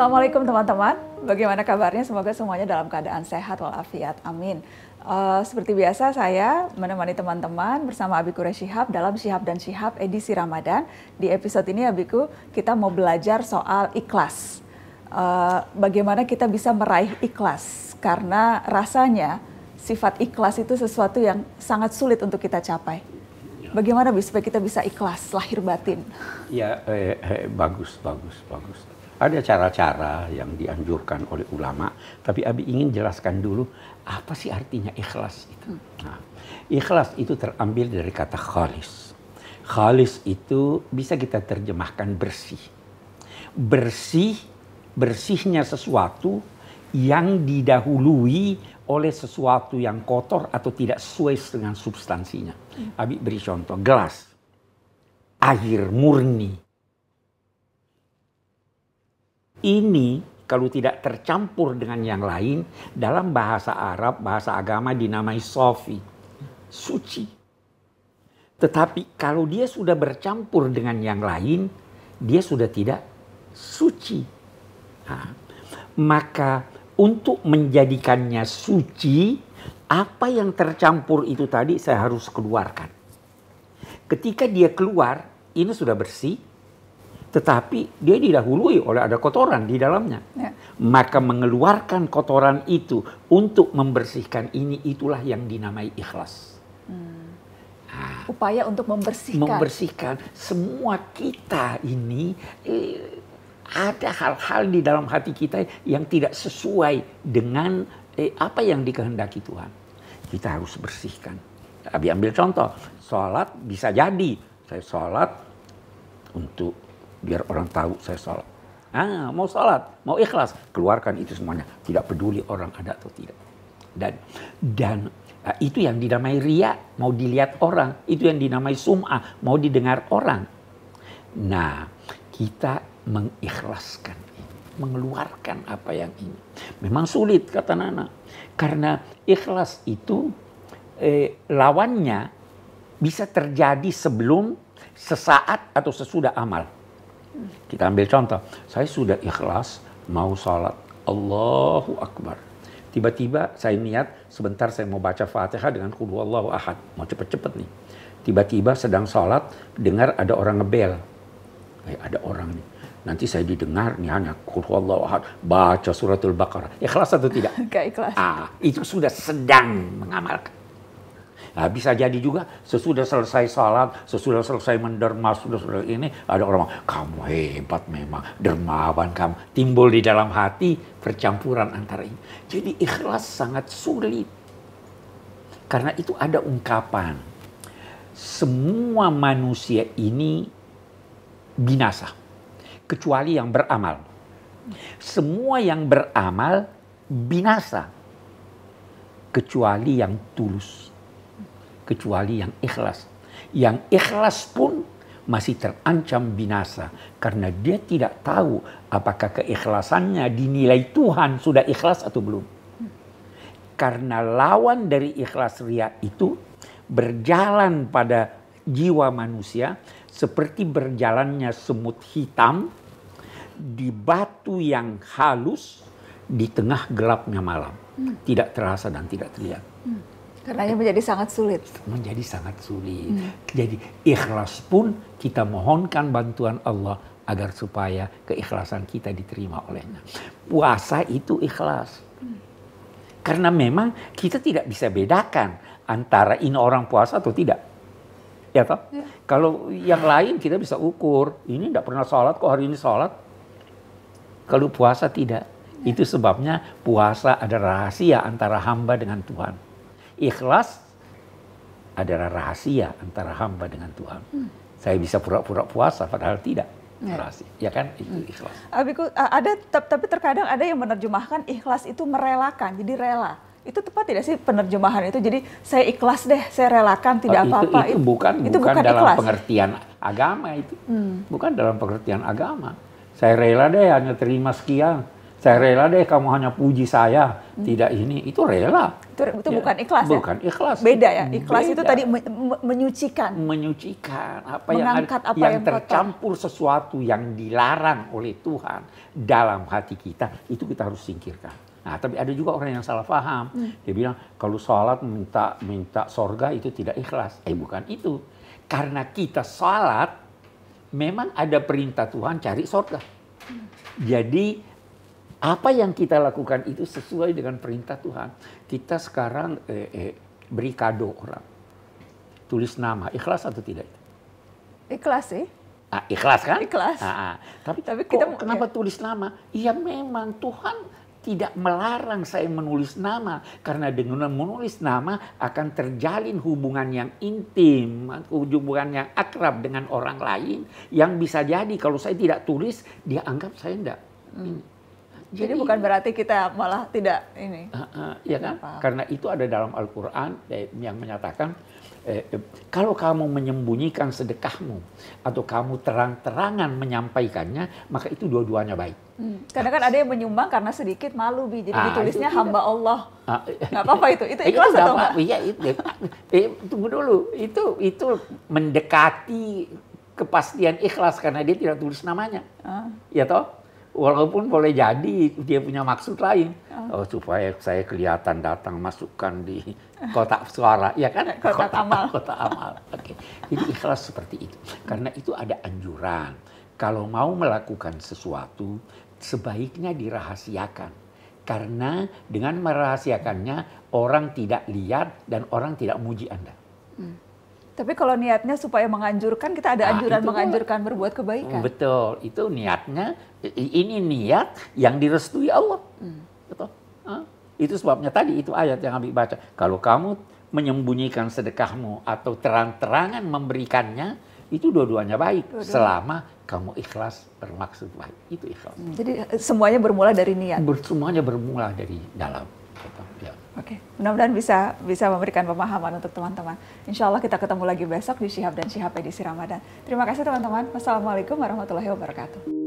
Assalamualaikum teman-teman. Bagaimana kabarnya? Semoga semuanya dalam keadaan sehat walafiat. Amin. Uh, seperti biasa saya menemani teman-teman bersama Abiku Reshihab dalam Shihab dan Shihab edisi Ramadan. Di episode ini Abiku kita mau belajar soal ikhlas. Uh, bagaimana kita bisa meraih ikhlas karena rasanya sifat ikhlas itu sesuatu yang sangat sulit untuk kita capai. Bagaimana supaya kita bisa ikhlas lahir batin? Ya, eh, eh, bagus, bagus, bagus ada cara-cara yang dianjurkan oleh ulama, tapi Abi ingin jelaskan dulu apa sih artinya ikhlas itu. Nah, ikhlas itu terambil dari kata khalis. Khalis itu bisa kita terjemahkan bersih. Bersih, bersihnya sesuatu yang didahului oleh sesuatu yang kotor atau tidak sesuai dengan substansinya. Abi beri contoh, gelas, air murni, ini kalau tidak tercampur dengan yang lain dalam bahasa Arab, bahasa agama dinamai sofi, suci. Tetapi kalau dia sudah bercampur dengan yang lain, dia sudah tidak suci. Nah, maka untuk menjadikannya suci, apa yang tercampur itu tadi saya harus keluarkan. Ketika dia keluar, ini sudah bersih, tetapi dia didahului oleh ada kotoran di dalamnya. Ya. Maka mengeluarkan kotoran itu untuk membersihkan ini itulah yang dinamai ikhlas. Hmm. Nah, Upaya untuk membersihkan. Membersihkan semua kita ini eh, ada hal-hal di dalam hati kita yang tidak sesuai dengan eh, apa yang dikehendaki Tuhan. Kita harus bersihkan. Tapi ambil contoh, sholat bisa jadi saya sholat untuk biar orang tahu saya sholat. Ah, mau sholat, mau ikhlas, keluarkan itu semuanya. Tidak peduli orang ada atau tidak. Dan dan nah, itu yang dinamai ria, mau dilihat orang. Itu yang dinamai sum'ah, mau didengar orang. Nah, kita mengikhlaskan mengeluarkan apa yang ini. Memang sulit kata Nana. Karena ikhlas itu eh, lawannya bisa terjadi sebelum, sesaat atau sesudah amal. Kita ambil contoh, saya sudah ikhlas mau sholat, Allahu Akbar. Tiba-tiba saya niat sebentar saya mau baca fatihah dengan kudu Allahu Ahad, mau cepet-cepet nih. Tiba-tiba sedang sholat, dengar ada orang ngebel. Eh, ada orang nih. Nanti saya didengar nih hanya kudu Allahu Ahad, baca suratul Baqarah. Ikhlas atau tidak? Gak ikhlas. Ah, itu sudah sedang mengamalkan. Nah, bisa jadi juga sesudah selesai salat, sesudah selesai menderma, sudah sudah ini ada orang kamu hebat memang dermawan kamu timbul di dalam hati percampuran antara ini. Jadi ikhlas sangat sulit karena itu ada ungkapan semua manusia ini binasa kecuali yang beramal. Semua yang beramal binasa kecuali yang tulus kecuali yang ikhlas. Yang ikhlas pun masih terancam binasa karena dia tidak tahu apakah keikhlasannya dinilai Tuhan sudah ikhlas atau belum. Karena lawan dari ikhlas ria itu berjalan pada jiwa manusia seperti berjalannya semut hitam di batu yang halus di tengah gelapnya malam. Hmm. Tidak terasa dan tidak terlihat. Hmm ini menjadi sangat sulit. Menjadi sangat sulit. Hmm. Jadi ikhlas pun kita mohonkan bantuan Allah agar supaya keikhlasan kita diterima olehnya. Puasa itu ikhlas. Hmm. Karena memang kita tidak bisa bedakan antara ini orang puasa atau tidak. Ya toh? Ya. Kalau yang lain kita bisa ukur, ini tidak pernah sholat kok hari ini sholat. Kalau puasa tidak. Ya. Itu sebabnya puasa ada rahasia antara hamba dengan Tuhan Ikhlas adalah rahasia antara hamba dengan Tuhan. Hmm. Saya bisa pura-pura puasa padahal tidak. Ya. Ya kan itu hmm. ikhlas. Abiku ada tapi terkadang ada yang menerjemahkan ikhlas itu merelakan, jadi rela. Itu tepat tidak sih penerjemahan itu? Jadi saya ikhlas deh, saya relakan tidak apa-apa. Oh, itu, itu, itu bukan itu bukan, bukan dalam ikhlas. pengertian agama itu. Hmm. Bukan dalam pengertian agama. Saya rela deh hanya terima sekian saya rela deh kamu hanya puji saya, hmm. tidak ini. Itu rela. Itu, itu ya. bukan ikhlas ya? ikhlas. Beda ya? Hmm, ikhlas Beda. itu tadi menyucikan. Menyucikan. Apa yang, apa yang, yang tercampur sesuatu yang dilarang oleh Tuhan dalam hati kita, itu kita harus singkirkan. Nah, tapi ada juga orang yang salah paham. Hmm. Dia bilang kalau sholat minta minta sorga itu tidak ikhlas. Eh bukan itu. Karena kita sholat, memang ada perintah Tuhan cari sorga. Hmm. Jadi apa yang kita lakukan itu sesuai dengan perintah Tuhan. Kita sekarang eh, eh, beri kado orang. Tulis nama, ikhlas atau tidak? Ikhlas sih. Eh? Ah, ikhlas kan? Ikhlas. Ah, ah. Tapi, Tapi kita kenapa ya. tulis nama? Iya memang Tuhan tidak melarang saya menulis nama karena dengan menulis nama akan terjalin hubungan yang intim, hubungan yang akrab dengan orang lain yang bisa jadi kalau saya tidak tulis dia anggap saya tidak. Hmm. Jadi bukan berarti kita malah tidak ini. Uh, uh, ya kan? Karena itu ada dalam Al-Qur'an eh, yang menyatakan eh, kalau kamu menyembunyikan sedekahmu atau kamu terang-terangan menyampaikannya, maka itu dua-duanya baik. Hmm. Karena kan ada yang menyumbang karena sedikit malu bi, jadi ah, ditulisnya itu, hamba Allah. Ah, apa-apa itu, itu eh, ikhlas itu atau enggak? Iya itu. eh, tunggu dulu, itu itu mendekati kepastian ikhlas karena dia tidak tulis namanya. Ah. Ya toh? walaupun boleh jadi dia punya maksud lain ah. oh, supaya saya kelihatan datang masukkan di kotak suara ya kan kotak, kotak amal kotak amal oke okay. jadi ikhlas seperti itu karena itu ada anjuran kalau mau melakukan sesuatu sebaiknya dirahasiakan karena dengan merahasiakannya orang tidak lihat dan orang tidak muji anda hmm. Tapi kalau niatnya supaya menganjurkan, kita ada ah, anjuran nah, menganjurkan berbuat kebaikan. Betul, itu niatnya. Ini niat yang direstui Allah. Hmm. Betul. Huh? Ah, itu sebabnya tadi itu ayat yang kami baca. Kalau kamu menyembunyikan sedekahmu atau terang-terangan memberikannya, itu dua-duanya baik Dua -dua. selama kamu ikhlas bermaksud baik itu ikhlas. Hmm, jadi eh, semuanya bermula dari niat. semuanya bermula dari dalam. Gitu. Ya. Oke, okay. mudah-mudahan bisa bisa memberikan pemahaman untuk teman-teman. Insya Allah kita ketemu lagi besok di Syihab dan Syihab edisi Ramadan. Terima kasih teman-teman. Wassalamualaikum warahmatullahi wabarakatuh.